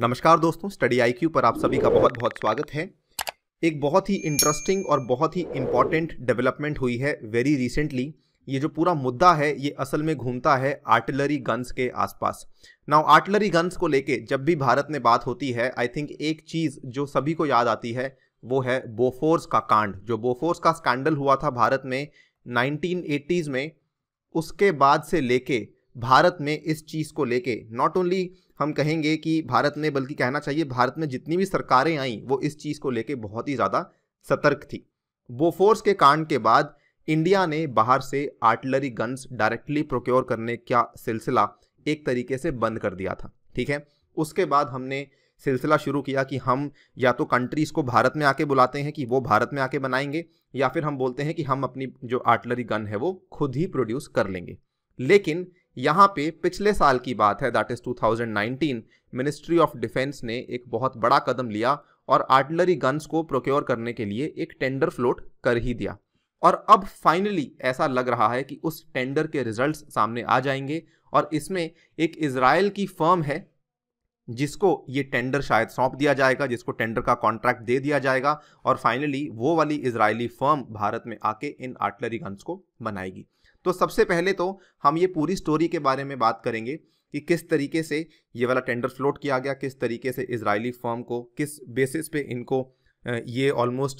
नमस्कार दोस्तों study IQ पर आप सभी का बहुत बहुत स्वागत है एक बहुत ही इंटरेस्टिंग और बहुत ही इम्पॉर्टेंट डेवलपमेंट हुई है वेरी रिसेंटली ये जो पूरा मुद्दा है ये असल में घूमता है आर्टिलरी गन्स के आसपास नाउ आर्टिलरी गन्स को लेके जब भी भारत में बात होती है आई थिंक एक चीज़ जो सभी को याद आती है वो है बोफोर्स का कांड जो बोफोर्स का स्कैंडल हुआ था भारत में 1980s में उसके बाद से लेके भारत में इस चीज़ को लेके नॉट ओनली हम कहेंगे कि भारत ने बल्कि कहना चाहिए भारत में जितनी भी सरकारें आईं वो इस चीज़ को लेके बहुत ही ज़्यादा सतर्क थी बोफोर्स के कांड के बाद इंडिया ने बाहर से आर्टिलरी गन्स डायरेक्टली प्रोक्योर करने का सिलसिला एक तरीके से बंद कर दिया था ठीक है उसके बाद हमने सिलसिला शुरू किया कि हम या तो कंट्रीज़ को भारत में आके बुलाते हैं कि वो भारत में आके बनाएंगे या फिर हम बोलते हैं कि हम अपनी जो आर्टिलरी गन है वो खुद ही प्रोड्यूस कर लेंगे लेकिन यहाँ पे पिछले साल की बात है that is 2019 ministry of defence ने एक बहुत बड़ा कदम लिया और आर्टिलरी गन्स को प्रोक्योर करने के लिए एक टेंडर फ्लोट कर ही दिया और अब फाइनली ऐसा लग रहा है कि उस टेंडर के रिजल्ट्स सामने आ जाएंगे और इसमें एक इसराइल की फर्म है जिसको ये टेंडर शायद सौंप दिया जाएगा जिसको टेंडर का कॉन्ट्रैक्ट दे दिया जाएगा और फाइनली वो वाली इसराइली फर्म भारत में आके इन आर्टिलरी गन्स को बनाएगी तो सबसे पहले तो हम ये पूरी स्टोरी के बारे में बात करेंगे कि किस तरीके से ये वाला टेंडर फ्लोट किया गया किस तरीके से इसराइली फर्म को किस बेसिस पे इनको ये ऑलमोस्ट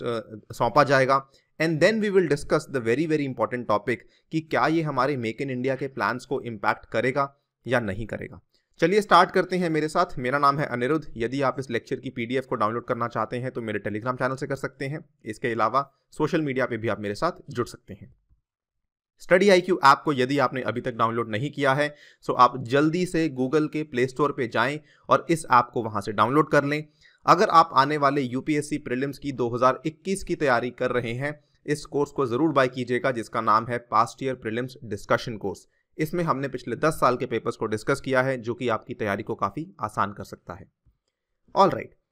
सौंपा जाएगा and then we will discuss the very very important topic कि क्या ये हमारे मेक इन इंडिया के प्लान्स को इम्पैक्ट करेगा या नहीं करेगा चलिए स्टार्ट करते हैं मेरे साथ मेरा नाम है अनिरुद्ध यदि आप इस लेक्चर की पीडीएफ को डाउनलोड करना चाहते हैं तो मेरे टेलीग्राम चैनल से कर सकते हैं इसके अलावा सोशल मीडिया पे भी आप मेरे साथ जुड़ सकते हैं स्टडी आई क्यू ऐप को यदि आपने अभी तक डाउनलोड नहीं किया है सो आप जल्दी से गूगल के प्ले स्टोर पर जाएं और इस ऐप को वहां से डाउनलोड कर लें अगर आप आने वाले यूपीएससी प्रीलिम्स की 2021 की तैयारी कर रहे हैं इस कोर्स को ज़रूर बाय कीजिएगा जिसका नाम है past year prelims discussion course इसमें हमने पिछले 10 साल के पेपर्स को डिस्कस किया है जो कि आपकी तैयारी को काफ़ी आसान कर सकता है all right right.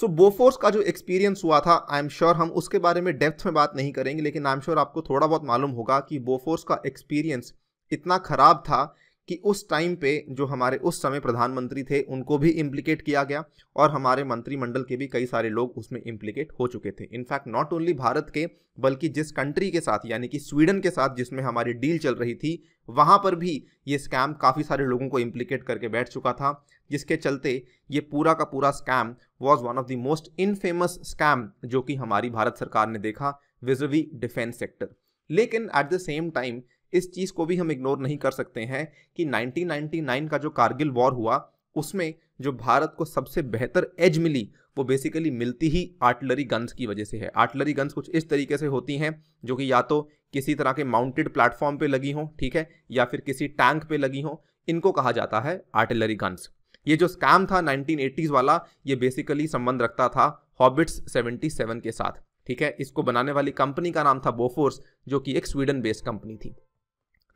So so, Bofors का जो एक्सपीरियंस हुआ था आई एम श्योर हम उसके बारे में डेप्थ में बात नहीं करेंगे लेकिन आई एम श्योर आपको थोड़ा बहुत मालूम होगा कि बोफोर्स का एक्सपीरियंस इतना ख़राब था कि उस टाइम पे जो हमारे उस समय प्रधानमंत्री थे उनको भी इम्प्लीकेट किया गया और हमारे मंत्रिमंडल के भी कई सारे लोग उसमें इम्प्लीकेट हो चुके थे इनफैक्ट नॉट ओनली भारत के बल्कि जिस कंट्री के साथ यानी कि स्वीडन के साथ जिसमें हमारी डील चल रही थी वहाँ पर भी ये स्कैम काफ़ी सारे लोगों को इम्प्लीकेट करके बैठ चुका था जिसके चलते ये पूरा का पूरा scam was one of the most infamous scam जो कि हमारी भारत सरकार ने देखा विजवी डिफेंस सेक्टर लेकिन एट द सेम टाइम इस चीज़ को भी हम इग्नोर नहीं कर सकते हैं कि 1999 का जो कारगिल वॉर हुआ उसमें जो भारत को सबसे बेहतर एज मिली वो बेसिकली मिलती ही आर्टिलरी गन्स की वजह से है आर्टिलरी गन्स कुछ इस तरीके से होती हैं जो कि या तो किसी तरह के माउंटेड प्लेटफॉर्म पे लगी हों ठीक है या फिर किसी टैंक पे लगी हों इनको कहा जाता है आर्टिलरी गन्स ये जो स्कैम था 1980s वाला ये बेसिकली संबंध रखता था हॉबिट्स 77 के साथ ठीक है इसको बनाने वाली कंपनी का नाम था बोफोर्स जो कि एक स्वीडन बेस्ड कंपनी थी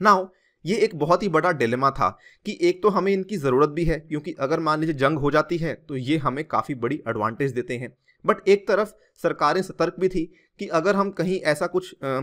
नाउ ये एक बहुत ही बड़ा डिलेमा था कि एक तो हमें इनकी ज़रूरत भी है क्योंकि अगर मान लीजिए जंग हो जाती है तो ये हमें काफ़ी बड़ी एडवांटेज देते हैं बट एक तरफ सरकारें सतर्क भी थी कि अगर हम कहीं ऐसा कुछ आ,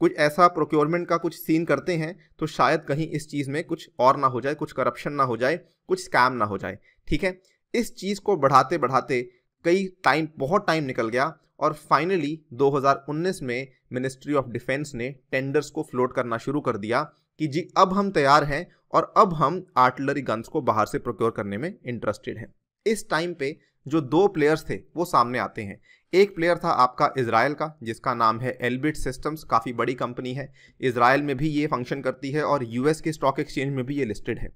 कुछ ऐसा प्रोक्योरमेंट का कुछ सीन करते हैं तो शायद कहीं इस चीज़ में कुछ और ना हो जाए कुछ करप्शन ना हो जाए कुछ स्कैम ना हो जाए ठीक है इस चीज़ को बढ़ाते बढ़ाते कई टाइम बहुत टाइम निकल गया और फाइनली 2019 में मिनिस्ट्री ऑफ डिफेंस ने टेंडर्स को फ्लोट करना शुरू कर दिया कि जी अब हम तैयार हैं और अब हम आर्टिलरी गन्स को बाहर से प्रोक्योर करने में इंटरेस्टेड हैं इस टाइम पे जो दो प्लेयर्स थे वो सामने आते हैं एक प्लेयर था आपका इसराइल का जिसका नाम है एलबिट सिस्टम्स काफ़ी बड़ी कंपनी है इसराइल में भी ये फंक्शन करती है और यूएस के स्टॉक एक्सचेंज में भी ये लिस्टेड है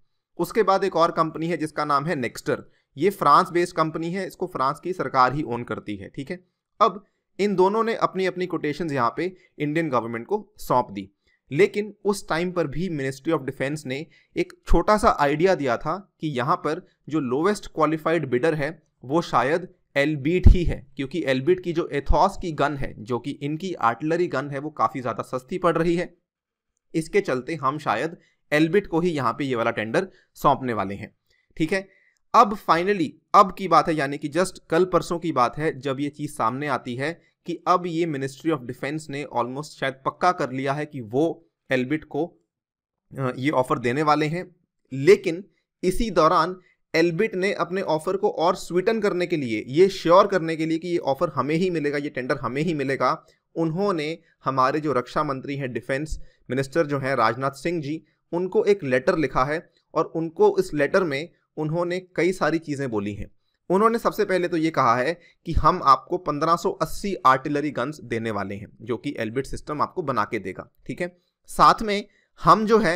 उसके बाद एक और कंपनी है जिसका नाम है नेक्स्टर ये फ्रांस बेस्ड कंपनी है इसको फ्रांस की सरकार ही ओन करती है ठीक है अब इन दोनों ने अपनी अपनी कोटेशन यहाँ पे इंडियन गवर्नमेंट को सौंप दी लेकिन उस टाइम पर भी मिनिस्ट्री ऑफ डिफेंस ने एक छोटा सा आइडिया दिया था कि यहाँ पर जो लोवेस्ट क्वालिफाइड बिडर है वो शायद एलबीट ही है क्योंकि एलबीट की जो एथॉस की गन है जो कि इनकी आर्टिलरी गन है वो काफ़ी ज़्यादा सस्ती पड़ रही है इसके चलते हम शायद एलबिट को ही यहाँ पे ये वाला टेंडर सौंपने वाले हैं ठीक है अब फाइनली अब की बात है यानी कि जस्ट कल परसों की बात है जब ये चीज़ सामने आती है कि अब ये मिनिस्ट्री ऑफ डिफेंस ने ऑलमोस्ट शायद पक्का कर लिया है कि वो एल्बिट को ये ऑफर देने वाले हैं लेकिन इसी दौरान एलबिट ने अपने ऑफर को और स्वीटन करने के लिए ये श्योर करने के लिए कि ये ऑफर हमें ही मिलेगा ये टेंडर हमें ही मिलेगा उन्होंने हमारे जो रक्षा मंत्री हैं डिफेंस मिनिस्टर जो हैं राजनाथ सिंह जी उनको एक लेटर लिखा है और उनको इस लेटर में उन्होंने कई सारी चीज़ें बोली हैं उन्होंने सबसे पहले तो ये कहा है कि हम आपको 1580 आर्टिलरी गन्स देने वाले हैं जो कि एल्बिट सिस्टम आपको बना के देगा ठीक है साथ में हम जो है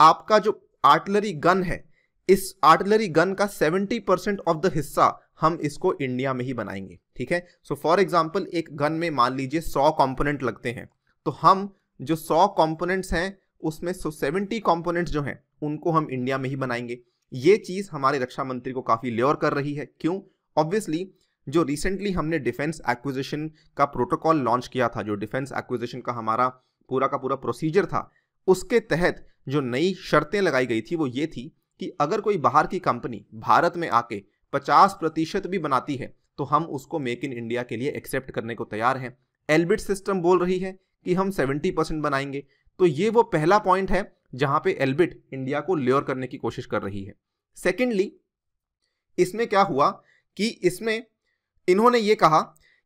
आपका जो आर्टिलरी गन है इस आर्टिलरी गन का 70 परसेंट ऑफ द हिस्सा हम इसको इंडिया में ही बनाएंगे ठीक है सो फॉर एग्जाम्पल एक गन में मान लीजिए 100 कॉम्पोनेंट लगते हैं तो हम जो 100 कॉम्पोनेंट्स हैं उसमें सो सेवेंटी कॉम्पोनेंट्स जो हैं उनको हम इंडिया में ही बनाएंगे ये चीज़ हमारे रक्षा मंत्री को काफ़ी लेर कर रही है क्यों ऑब्वियसली जो रिसेंटली हमने डिफेंस एक्विजिशन का प्रोटोकॉल लॉन्च किया था जो डिफेंस एक्विजिशन का हमारा पूरा का पूरा प्रोसीजर था उसके तहत जो नई शर्तें लगाई गई थी वो ये थी कि अगर कोई बाहर की कंपनी भारत में आके 50 प्रतिशत भी बनाती है तो हम उसको मेक इन इंडिया के लिए एक्सेप्ट करने को तैयार हैं एलबिट सिस्टम बोल रही है कि हम 70 परसेंट बनाएंगे तो ये वो पहला पॉइंट है जहां पे एल्बिट इंडिया को लेर करने की कोशिश कर रही है सेकेंडली इसमें क्या हुआ कि इसमें इन्होंने ये कहा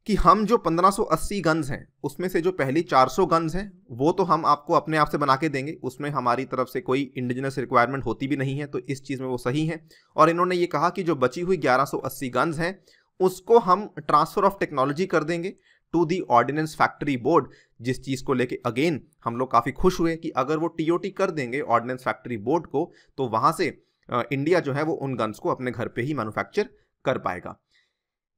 कि हम जो 1580 गन्स हैं उसमें से जो पहली 400 गन्स हैं वो तो हम आपको अपने आप से बना के देंगे उसमें हमारी तरफ से कोई इंडिजिनस रिक्वायरमेंट होती भी नहीं है तो इस चीज़ में वो सही हैं और इन्होंने ये कहा कि जो बची हुई 1180 गन्स हैं उसको हम ट्रांसफ़र ऑफ टेक्नोलॉजी कर देंगे to the ordnance factory board जिस चीज़ को लेके अगेन हम लोग काफ़ी खुश हुए कि अगर वो टीओटी कर देंगे ऑर्डिनेंस फैक्ट्री बोर्ड को तो वहाँ से इंडिया जो है वो उन गन्स को अपने घर पे ही मैन्युफैक्चर कर पाएगा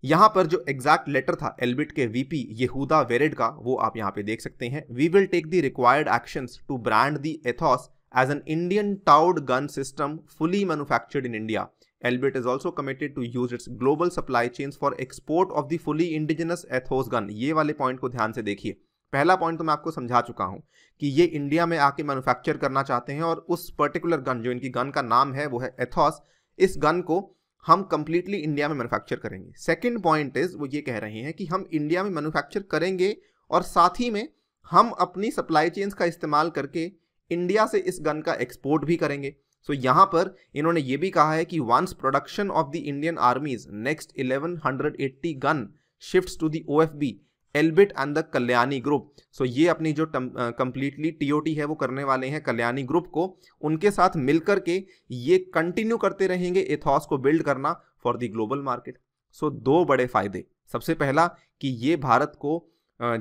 यहाँ पर जो एग्जैक्ट लेटर था एलबिट के वीपी यहूदा वेरेड का वो आप यहाँ पे देख सकते हैं we will take the required action to brand the Athos as an Indian towed gun system fully manufactured in India Elbit is also committed to use its global supply chains for export of the fully indigenous Ethos gun. ये वाले point को ध्यान से देखिए पहला point तो मैं आपको समझा चुका हूँ कि ये इंडिया में आके मैनुफैक्चर करना चाहते हैं और उस पर्टिकुलर गन जो इनकी गन का नाम है वो है एथॉस इस गन को हम कम्प्लीटली इंडिया में मैनुफैक्चर करेंगे सेकेंड पॉइंट इज़ वो ये कह रहे हैं कि हम इंडिया में मैनुफैक्चर करेंगे और साथ ही में हम अपनी सप्लाई चेन्स का इस्तेमाल करके इंडिया से इस गन का एक्सपोर्ट भी करेंगे सो so, यहाँ पर इन्होंने ये भी कहा है कि once production of the Indian army's next 1180 gun shifts to the OFB Elbit and the Kalyani group so ये अपनी जो कंप्लीटली टीओटी है वो करने वाले हैं कल्याणी ग्रुप को उनके साथ मिलकर के ये कंटिन्यू करते रहेंगे एथॉस को बिल्ड करना for the global market so दो बड़े फायदे सबसे पहला कि ये भारत को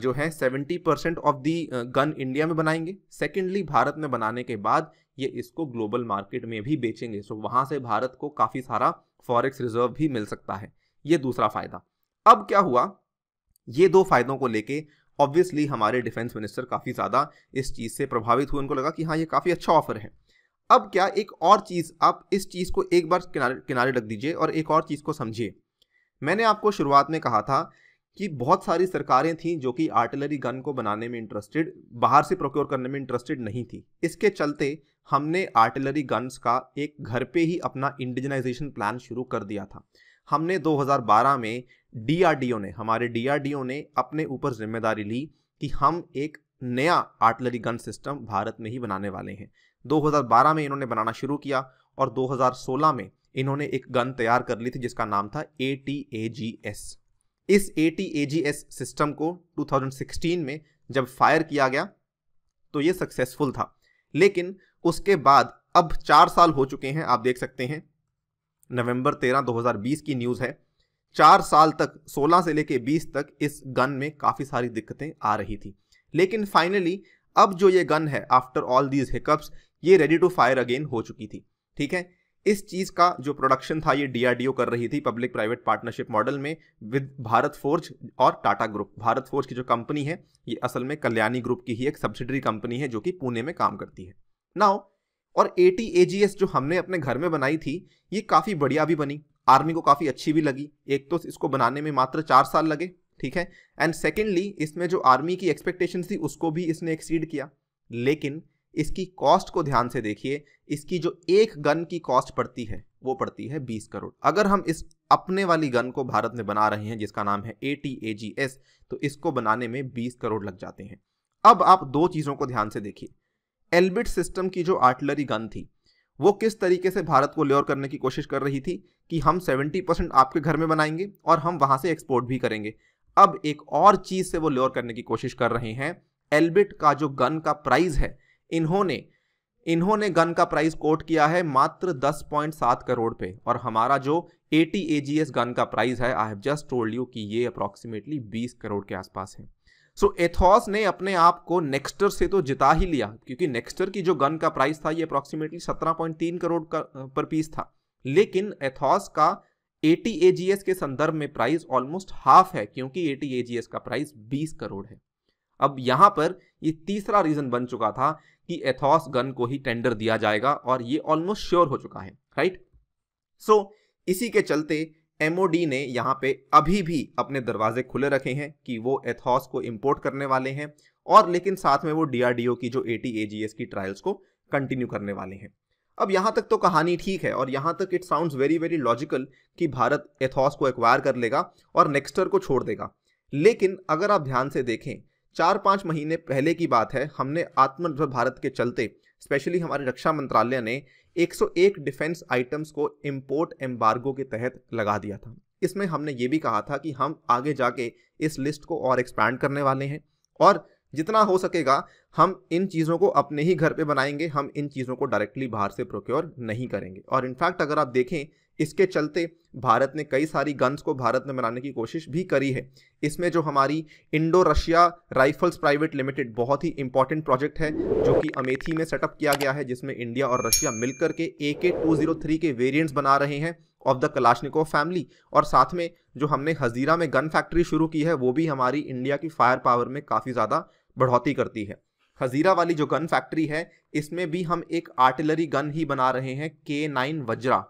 जो है seventy percent of the gun India में बनाएंगे सेकेंडली भारत में बनाने के बाद ये इसको ग्लोबल मार्केट में भी बेचेंगे सो वहाँ से भारत को काफ़ी सारा फॉरेक्स रिजर्व भी मिल सकता है ये दूसरा फायदा अब क्या हुआ ये दो फायदों को लेके ऑब्वियसली हमारे डिफेंस मिनिस्टर काफ़ी ज़्यादा इस चीज़ से प्रभावित हुए उनको लगा कि हाँ ये काफ़ी अच्छा ऑफर है अब क्या एक और चीज़ आप इस चीज़ को एक बार किनारे किनारे रख दीजिए और एक और चीज़ को समझिए मैंने आपको शुरुआत में कहा था कि बहुत सारी सरकारें थीं जो कि आर्टिलरी गन को बनाने में इंटरेस्टेड बाहर से प्रोक्योर करने में इंटरेस्टेड नहीं थी इसके चलते हमने आर्टिलरी गन्स का एक घर पे ही अपना इंडिजनाइजेशन प्लान शुरू कर दिया था हमने 2012 में डीआरडीओ ने हमारे डीआरडीओ ने अपने ऊपर जिम्मेदारी ली कि हम एक नया आर्टलरी गन सिस्टम भारत में ही बनाने वाले हैं 2012 में इन्होंने बनाना शुरू किया और 2016 में इन्होंने एक गन तैयार कर ली थी जिसका नाम था ए टी ए जी एस इस A T A G S system को टू में जब फायर किया गया तो ये सक्सेसफुल था लेकिन उसके बाद अब चार साल हो चुके हैं आप देख सकते हैं नवंबर 13 2020 की न्यूज़ है चार साल तक 16 से लेके 20 तक इस गन में काफ़ी सारी दिक्कतें आ रही थी लेकिन फाइनली अब जो ये गन है आफ्टर ऑल दीज हिकअप्स ये रेडी टू फायर अगेन हो चुकी थी ठीक है इस चीज़ का जो प्रोडक्शन था ये डीआरडीओ कर रही थी पब्लिक प्राइवेट पार्टनरशिप मॉडल में विद भारत फोर्ज और टाटा ग्रुप भारत फोर्ज की जो कंपनी है ये असल में कल्याणी ग्रुप की ही एक सब्सिडरी कंपनी है जो कि पुणे में काम करती है नाउ और टी ए जो हमने अपने घर में बनाई थी ये काफ़ी बढ़िया भी बनी आर्मी को काफ़ी अच्छी भी लगी एक तो इसको बनाने में मात्र चार साल लगे ठीक है एंड सेकेंडली इसमें जो आर्मी की एक्सपेक्टेशन थी उसको भी इसने एक्सीड किया लेकिन इसकी कॉस्ट को ध्यान से देखिए इसकी जो एक गन की कॉस्ट पड़ती है वो पड़ती है 20 करोड़ अगर हम इस अपने वाली गन को भारत में बना रहे हैं जिसका नाम है ए टी तो इसको बनाने में 20 करोड़ लग जाते हैं अब आप दो चीज़ों को ध्यान से देखिए एल्बिट सिस्टम की जो आर्टिलरी गन थी वो किस तरीके से भारत को लेर करने की कोशिश कर रही थी कि हम 70 परसेंट आपके घर में बनाएंगे और हम वहां से एक्सपोर्ट भी करेंगे अब एक और चीज़ से वो लेर करने की कोशिश कर रहे हैं एल्बिट का जो गन का प्राइस है इन्होंने इन्होंने गन का प्राइस कोट किया है मात्र 10.7 करोड़ पे और हमारा जो ए एजीएस गन का प्राइस है I have just told you कि ये अप्रॉक्सीमेटली 20 करोड़ के आसपास है सो so, एथॉस ने अपने आप को नेक्स्टर से तो जिता ही लिया क्योंकि नेक्स्टर की जो गन का प्राइस था ये अप्रॉक्सीमेटली 17.3 करोड़ का पर पीस था लेकिन एथॉस का ए टी के संदर्भ में प्राइस ऑलमोस्ट हाफ है क्योंकि एटी एजीएस का प्राइस 20 करोड़ है अब यहाँ पर ये तीसरा रीजन बन चुका था कि एथॉस गन को ही टेंडर दिया जाएगा और ये ऑलमोस्ट श्योर हो चुका है राइट सो so, इसी के चलते एमओडी ने यहाँ पे अभी भी अपने दरवाजे खुले रखे हैं कि वो एथॉस को इम्पोर्ट करने वाले हैं और लेकिन साथ में वो डीआरडीओ की जो एटी की ट्रायल्स को कंटिन्यू करने वाले हैं अब यहाँ तक तो कहानी ठीक है और यहाँ तक it sounds very very logical कि भारत एथॉस को एक्वायर कर लेगा और नेक्स्टर को छोड़ देगा लेकिन अगर आप ध्यान से देखें चार पाँच महीने पहले की बात है हमने आत्मनिर्भर भारत के चलते स्पेशली हमारे रक्षा मंत्रालय ने 101 डिफेंस आइटम्स को इम्पोर्ट एम्बार्गो के तहत लगा दिया था इसमें हमने ये भी कहा था कि हम आगे जाके इस लिस्ट को और एक्सपैंड करने वाले हैं और जितना हो सकेगा हम इन चीज़ों को अपने ही घर पे बनाएंगे हम इन चीज़ों को डायरेक्टली बाहर से प्रोक्योर नहीं करेंगे और इनफैक्ट अगर आप देखें इसके चलते भारत ने कई सारी गन्स को भारत में बनाने की कोशिश भी करी है इसमें जो हमारी Indo Russia rifles private limited बहुत ही इंपॉर्टेंट प्रोजेक्ट है जो कि अमेठी में सेटअप किया गया है जिसमें इंडिया और रशिया मिलकर के A K two zero three के वेरियंट्स बना रहे हैं ऑफ द कलाशनिको फैमिली और साथ में जो हमने हजीरा में गन फैक्ट्री शुरू की है वो भी हमारी इंडिया की फायर पावर में काफ़ी ज़्यादा बढ़ोतरी करती है हजीरा वाली जो गन फैक्ट्री है इसमें भी हम एक आर्टिलरी गन ही बना रहे हैं के नाइन वज्रा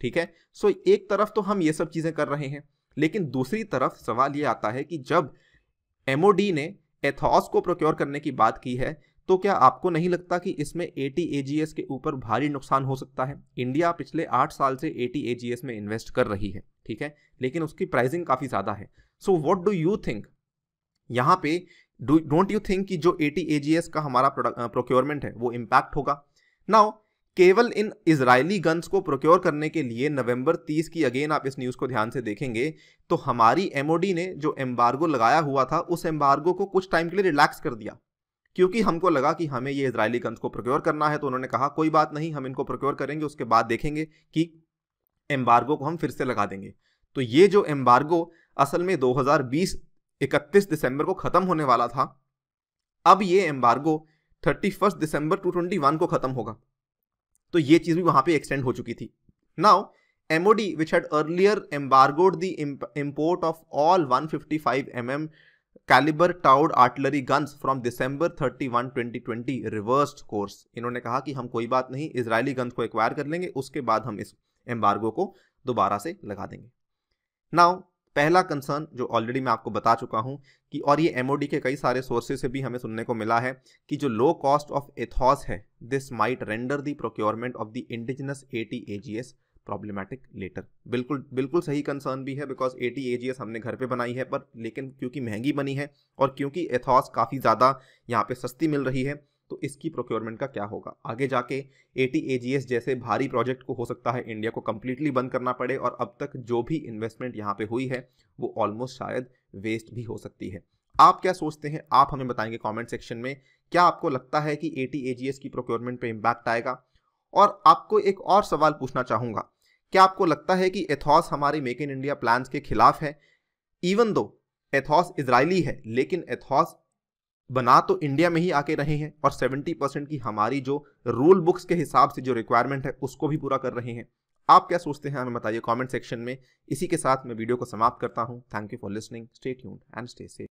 ठीक है सो एक तरफ तो हम ये सब चीज़ें कर रहे हैं लेकिन दूसरी तरफ सवाल ये आता है कि जब एमओडी ने एथॉस को प्रोक्योर करने की बात की है तो क्या आपको नहीं लगता कि इसमें ए टी के ऊपर भारी नुकसान हो सकता है इंडिया पिछले आठ साल से ए टी में इन्वेस्ट कर रही है ठीक है लेकिन उसकी प्राइसिंग काफ़ी ज़्यादा है so what do you think यहाँ पे डोंट यू थिंक कि जो 80 एस का हमारा प्रोक्योरमेंट है वो इम्पैक्ट होगा नाउ केवल इन इसराइली गन्स को प्रोक्योर करने के लिए नवंबर 30 की अगेन आप इस न्यूज़ को ध्यान से देखेंगे तो हमारी एमओडी ने जो एम्बार्गो लगाया हुआ था उस एम्बार्गो को कुछ टाइम के लिए रिलैक्स कर दिया क्योंकि हमको लगा कि हमें ये इसराइली गन्स को प्रोक्योर करना है तो उन्होंने कहा कोई बात नहीं हम इनको प्रोक्योर करेंगे उसके बाद देखेंगे कि एम्बार्गो को हम फिर से लगा देंगे तो ये जो एम्बार्गो असल में 2020 31 दिसंबर को ख़त्म होने वाला था अब ये एम्बार्गो 31 दिसंबर 2021 को ख़त्म होगा तो ये चीज़ भी वहाँ पे एक्सटेंड हो चुकी थी now MOD which had earlier embargoed the imp import of all 155 mm caliber towed artillery guns from December 31 2020 reverse course इन्होंने कहा कि हम कोई बात नहीं इसराइली गन्स को एक्वायर कर लेंगे उसके बाद हम इस एम्बार्गो को दोबारा से लगा देंगे नाउ पहला कंसर्न जो ऑलरेडी मैं आपको बता चुका हूँ कि और ये एम के कई सारे सोर्सेज से भी हमें सुनने को मिला है कि जो लो कॉस्ट ऑफ एथॉस है this might render the procurement of the indigenous A T A G S problematic letter बिल्कुल बिल्कुल सही कंसर्न भी है because A T A G S हमने घर पे बनाई है पर लेकिन क्योंकि महंगी बनी है और क्योंकि एथॉस काफ़ी ज़्यादा यहाँ पे सस्ती मिल रही है तो इसकी प्रोक्योरमेंट का क्या होगा आगे जाके ए टी जैसे भारी प्रोजेक्ट को हो सकता है इंडिया को कम्प्लीटली बंद करना पड़े और अब तक जो भी इन्वेस्टमेंट यहाँ पे हुई है वो ऑलमोस्ट शायद वेस्ट भी हो सकती है आप क्या सोचते हैं आप हमें बताएंगे कमेंट सेक्शन में क्या आपको लगता है कि ए टी की प्रोक्योरमेंट पे इम्पैक्ट आएगा और आपको एक और सवाल पूछना चाहूँगा क्या आपको लगता है कि एथॉस हमारे मेक इन इंडिया प्लान्स के खिलाफ है इवन दो एथॉस इसराइली है लेकिन एथॉस बना तो इंडिया में ही आके रहे हैं और 70 परसेंट की हमारी जो रूल बुक्स के हिसाब से जो रिक्वायरमेंट है उसको भी पूरा कर रहे हैं आप क्या सोचते हैं हमें बताइए कमेंट सेक्शन में इसी के साथ मैं वीडियो को समाप्त करता हूं thank you for listening stay tuned and stay safe